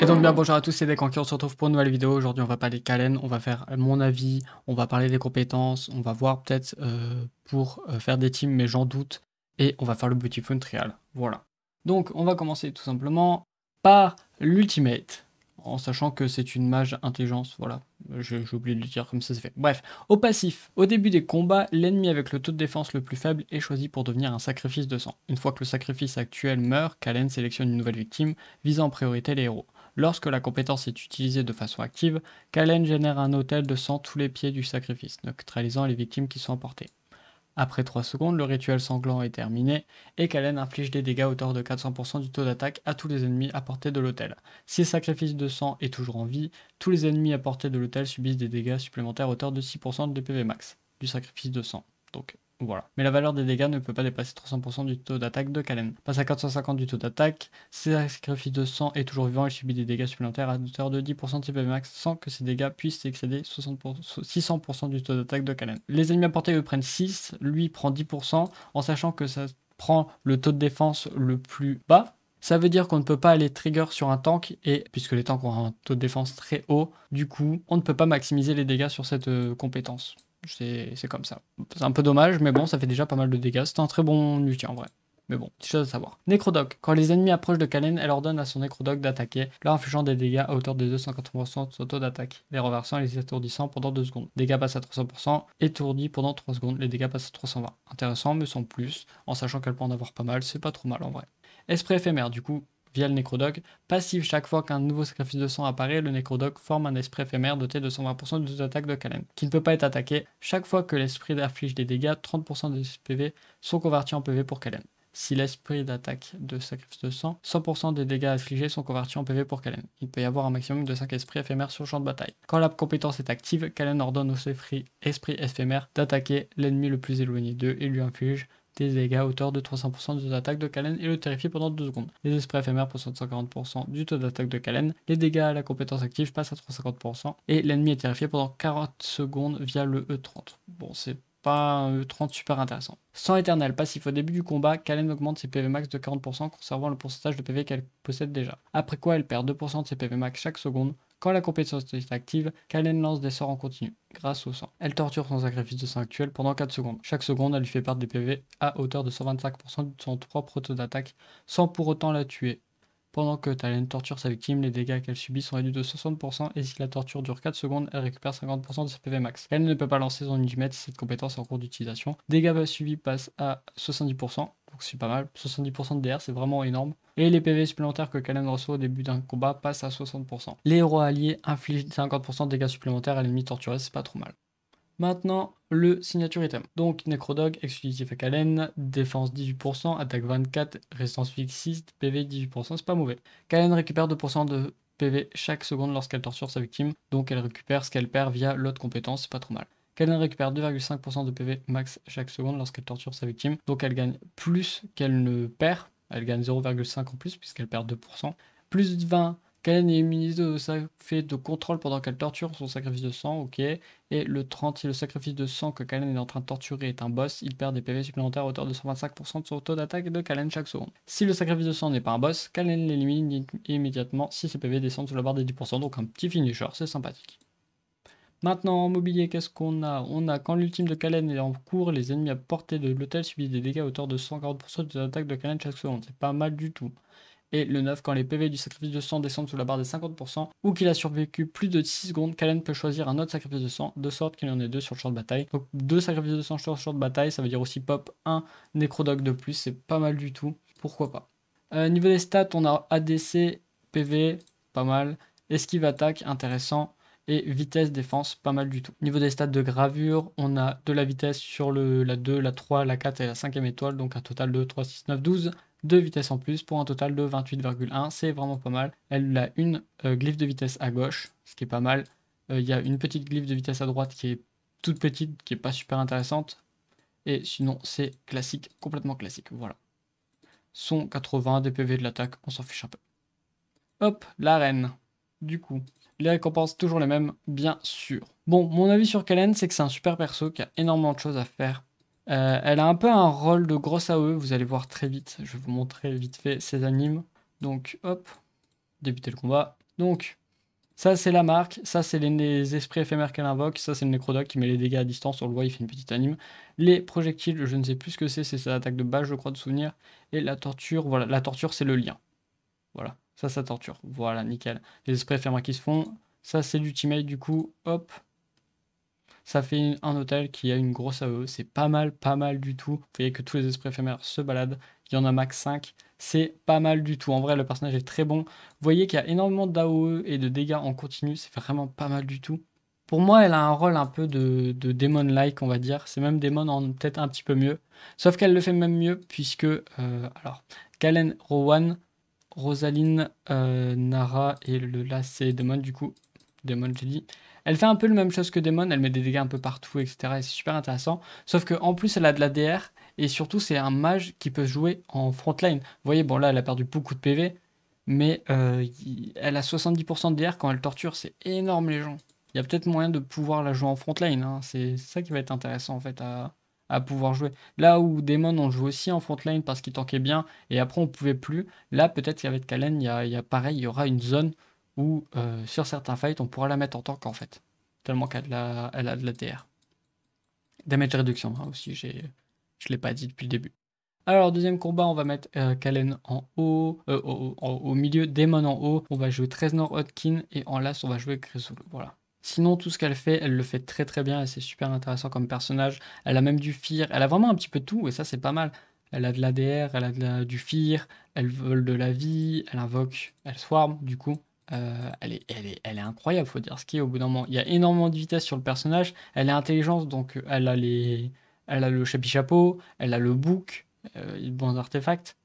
Et donc bien bonjour à tous, c'est Dekanki, on se retrouve pour une nouvelle vidéo. Aujourd'hui on va parler Kalen, on va faire mon avis, on va parler des compétences, on va voir peut-être euh, pour euh, faire des teams mais j'en doute. Et on va faire le beautiful Trial, voilà. Donc on va commencer tout simplement par l'Ultimate en sachant que c'est une mage intelligence, voilà. J'ai oublié de le dire comme ça se fait. Bref, au passif, au début des combats, l'ennemi avec le taux de défense le plus faible est choisi pour devenir un sacrifice de sang. Une fois que le sacrifice actuel meurt, Kalen sélectionne une nouvelle victime, visant en priorité les héros. Lorsque la compétence est utilisée de façon active, Kalen génère un hôtel de sang tous les pieds du sacrifice, neutralisant les victimes qui sont emportées. Après 3 secondes, le rituel sanglant est terminé et Kalen inflige des dégâts à hauteur de 400% du taux d'attaque à tous les ennemis à portée de l'hôtel. Si le sacrifice de sang est toujours en vie, tous les ennemis à portée de l'hôtel subissent des dégâts supplémentaires à hauteur de 6% de PV max du sacrifice de sang. Donc voilà. Mais la valeur des dégâts ne peut pas dépasser 300% du taux d'attaque de Kalen. Passe à 450 du taux d'attaque, sacrifice de sang est toujours vivant, et subit des dégâts supplémentaires à hauteur de 10% de max sans que ses dégâts puissent excéder 600% du taux d'attaque de Kalen. Les ennemis à portée prennent 6, lui prend 10% en sachant que ça prend le taux de défense le plus bas. Ça veut dire qu'on ne peut pas aller trigger sur un tank, et puisque les tanks ont un taux de défense très haut, du coup, on ne peut pas maximiser les dégâts sur cette euh, compétence. C'est comme ça. C'est un peu dommage, mais bon, ça fait déjà pas mal de dégâts. C'est un très bon outil en vrai. Mais bon, petite chose à savoir. Nécrodoc. Quand les ennemis approchent de Kalen, elle ordonne à son Nécrodoc d'attaquer, leur infligeant des dégâts à hauteur de 280% de son taux d'attaque, les renversant et les étourdissant pendant 2 secondes. dégâts passent à 300%, étourdis pendant 3 secondes, les dégâts passent à 320. Intéressant, mais sans plus, en sachant qu'elle peut en avoir pas mal, c'est pas trop mal en vrai. Esprit éphémère, du coup, via le Necrodog. Passif, chaque fois qu'un nouveau sacrifice de sang apparaît, le Necrodog forme un esprit éphémère doté de 120% de toute de Kalen, qui ne peut pas être attaqué. Chaque fois que l'esprit inflige des dégâts, 30% ses PV sont convertis en PV pour Kalen. Si l'esprit d'attaque de sacrifice de sang, 100% des dégâts affligés sont convertis en PV pour Kalen. Il peut y avoir un maximum de 5 esprits éphémères sur le champ de bataille. Quand la compétence est active, Kalen ordonne au esprit esprits d'attaquer l'ennemi le plus éloigné d'eux et lui inflige des dégâts à hauteur de 300% du taux d'attaque de Kalen et le terrifie pendant 2 secondes. Les esprits éphémères pour 140% du taux d'attaque de Kalen, les dégâts à la compétence active passent à 350% et l'ennemi est terrifié pendant 40 secondes via le E30. Bon, c'est pas un E30 super intéressant. Sans éternel passif au début du combat, Kalen augmente ses PV max de 40%, conservant le pourcentage de PV qu'elle possède déjà. Après quoi, elle perd 2% de ses PV max chaque seconde quand la compétence est active, Kalen lance des sorts en continu, grâce au sang. Elle torture son sacrifice de sang actuel pendant 4 secondes. Chaque seconde, elle lui fait perdre des PV à hauteur de 125% de son propre taux d'attaque, sans pour autant la tuer. Pendant que Talen torture sa victime, les dégâts qu'elle subit sont réduits de 60% et si la torture dure 4 secondes, elle récupère 50% de ses PV max. Elle ne peut pas lancer son ultimate si cette compétence est en cours d'utilisation. Dégâts subis passent à 70% donc c'est pas mal. 70% de DR, c'est vraiment énorme. Et les PV supplémentaires que Kalen reçoit au début d'un combat passent à 60%. Les héros alliés infligent 50% de dégâts supplémentaires à l'ennemi torturé, c'est pas trop mal. Maintenant, le signature item. Donc, Necrodog, exclusif à Kalen, défense 18%, attaque 24, résistance fixe PV 18%, c'est pas mauvais. Kalen récupère 2% de PV chaque seconde lorsqu'elle torture sa victime, donc elle récupère ce qu'elle perd via l'autre compétence, c'est pas trop mal. Kalen récupère 2,5% de PV max chaque seconde lorsqu'elle torture sa victime. Donc elle gagne plus qu'elle ne perd. Elle gagne 0,5 en plus puisqu'elle perd 2%. Plus 20 Kalen est immunisé au fait de contrôle pendant qu'elle torture son sacrifice de sang, ok. Et le 30, si le sacrifice de sang que Kalen est en train de torturer est un boss, il perd des PV supplémentaires à hauteur de 125% de son taux d'attaque de Kalen chaque seconde. Si le sacrifice de sang n'est pas un boss, Kalen l'élimine immédiatement si ses PV descendent sous la barre des 10%, donc un petit finisher, c'est sympathique. Maintenant, en mobilier, qu'est-ce qu'on a On a quand l'ultime de Kalen est en cours, les ennemis à portée de l'hôtel subissent des dégâts à hauteur de 140% des attaques de Kalen chaque seconde. C'est pas mal du tout. Et le 9, quand les PV du sacrifice de sang descendent sous la barre des 50% ou qu'il a survécu plus de 6 secondes, Kalen peut choisir un autre sacrifice de sang, de sorte qu'il en ait deux sur le champ de bataille. Donc deux sacrifices de sang sur le champ de bataille, ça veut dire aussi pop un nécrodoc de plus, c'est pas mal du tout. Pourquoi pas euh, Niveau des stats, on a ADC, PV, pas mal. Esquive attaque, intéressant et vitesse défense pas mal du tout. Niveau des stats de gravure, on a de la vitesse sur le, la 2, la 3, la 4 et la 5 étoile, donc un total de 3, 6, 9, 12 de vitesses en plus pour un total de 28,1, c'est vraiment pas mal. Elle a une euh, glyphe de vitesse à gauche, ce qui est pas mal. Euh, il y a une petite glyphe de vitesse à droite qui est toute petite, qui est pas super intéressante. Et sinon, c'est classique, complètement classique, voilà. Son 80, DPV de l'attaque, on s'en fiche un peu. Hop, la reine du coup. Les récompenses toujours les mêmes, bien sûr. Bon, mon avis sur Kalen, c'est que c'est un super perso qui a énormément de choses à faire. Euh, elle a un peu un rôle de grosse AOE, vous allez voir très vite. Je vais vous montrer vite fait ses animes. Donc, hop, débuter le combat. Donc, ça c'est la marque, ça c'est les, esprits éphémères qu'elle invoque, ça c'est le nécrodoc qui met les dégâts à distance, on le voit, il fait une petite anime. Les projectiles, je ne sais plus ce que c'est, c'est sa attaque de base, je crois, de souvenir. Et la torture, voilà, la torture c'est le lien. Voilà. Ça, ça torture. Voilà, nickel. Les esprits éphémères qui se font. Ça, c'est du teammate, du coup. Hop. Ça fait un hôtel qui a une grosse AOE. C'est pas mal, pas mal du tout. Vous voyez que tous les esprits éphémères se baladent. Il y en a max 5. C'est pas mal du tout. En vrai, le personnage est très bon. Vous voyez qu'il y a énormément d'AOE et de dégâts en continu. C'est vraiment pas mal du tout. Pour moi, elle a un rôle un peu de, démon-like, on va dire. C'est même démon en peut-être un petit peu mieux. Sauf qu'elle le fait même mieux, puisque... Euh, alors, Kalen Rowan, Rosaline euh, Nara et le là c'est Demon du coup. Demon dit Elle fait un peu la même chose que Demon, elle met des dégâts un peu partout, etc. c'est super intéressant. Sauf qu'en plus, elle a de la DR. Et surtout, c'est un mage qui peut jouer en frontline. Vous voyez, bon là, elle a perdu beaucoup de PV. Mais euh, elle a 70% de DR quand elle torture. C'est énorme, les gens. Il y a peut-être moyen de pouvoir la jouer en frontline. Hein. C'est ça qui va être intéressant, en fait, à, à pouvoir jouer. Là où Demon on joue aussi en frontline parce qu'il tankait bien et après on pouvait plus. Là, peut-être qu'avec Kalen, il y a, y pareil, il y aura une zone où euh, sur certains fights, on pourra la mettre en tank en fait. Tellement qu'elle a, de la DR. Damage réduction hein, aussi, je ne l'ai pas dit depuis le début. Alors, deuxième combat, on va mettre euh, Kalen en haut, euh, au, milieu, Demon en haut. On va jouer 13 Nord et en las, on va jouer Grisoul. Voilà. Sinon, tout ce qu'elle fait, elle le fait très très bien et c'est super intéressant comme personnage. Elle a même du fear, elle a vraiment un petit peu de tout et ça, c'est pas mal. Elle a de l'ADR, elle a du fear, elle vole de la vie, elle invoque, elle swarm du coup. Euh, elle, est, elle, est, elle est incroyable, faut dire ce qui est au bout d'un moment. Il y a énormément de vitesse sur le personnage, elle est intelligente donc elle a, les, elle a le chapi-chapeau, elle a le bouc, euh, les bons artefacts.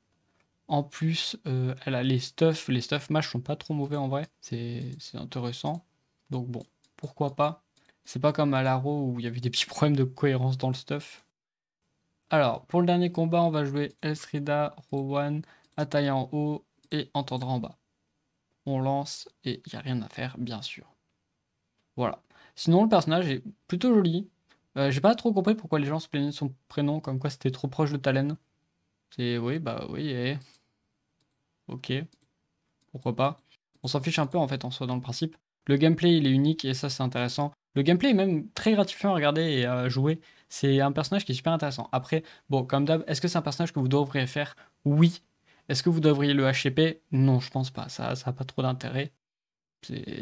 En plus, euh, elle a les stuff, Les stuff match sont pas trop mauvais en vrai. C'est intéressant. Donc bon, pourquoi pas. C'est pas comme à l'Aro où il y avait des petits problèmes de cohérence dans le stuff. Alors, pour le dernier combat, on va jouer Elsrida, Rowan, Ataya en haut et Entendre en bas. On lance et il n'y a rien à faire, bien sûr. Voilà. Sinon, le personnage est plutôt joli. Je euh, J'ai pas trop compris pourquoi les gens se plaignaient de son prénom, comme quoi c'était trop proche de Talen. C'est oui, bah oui, eh. ok. Pourquoi pas On s'en fiche un peu en fait en soi dans le principe. Le gameplay, il est unique et ça, c'est intéressant. Le gameplay est même très gratifiant à regarder et à jouer. C'est un personnage qui est super intéressant. Après, bon, comme d'hab, est-ce que c'est un personnage que vous devriez faire Oui. Est-ce que vous devriez le HCP Non, je pense pas. Ça n'a pas trop d'intérêt.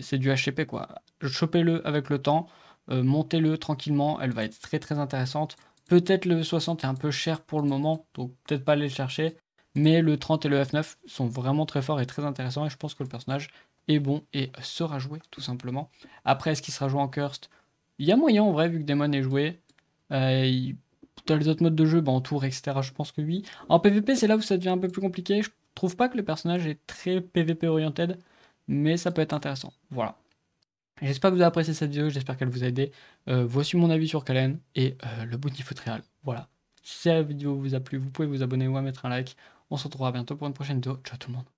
C'est du HCP, quoi. Chopez-le avec le temps. Euh, montez-le tranquillement. Elle va être très, très intéressante. Peut-être le 60 est un peu cher pour le moment, donc peut-être pas aller le chercher. Mais le 30 et le F9 sont vraiment très forts et très intéressants. Et je pense que le personnage est bon et sera joué, tout simplement. Après, ce qui sera joué en cursed Il y a moyen, en vrai, vu que Demon est joué. Dans euh, les autres modes de jeu, bah, en tour, etc., je pense que oui. En PvP, c'est là où ça devient un peu plus compliqué. Je trouve pas que le personnage est très PvP orienté mais ça peut être intéressant. Voilà. J'espère que vous avez apprécié cette vidéo, j'espère qu'elle vous a aidé. Euh, voici mon avis sur Kalen et euh, le bounty Voilà. Si la vidéo vous a plu, vous pouvez vous abonner ou à mettre un like. On se retrouvera bientôt pour une prochaine vidéo. Ciao tout le monde.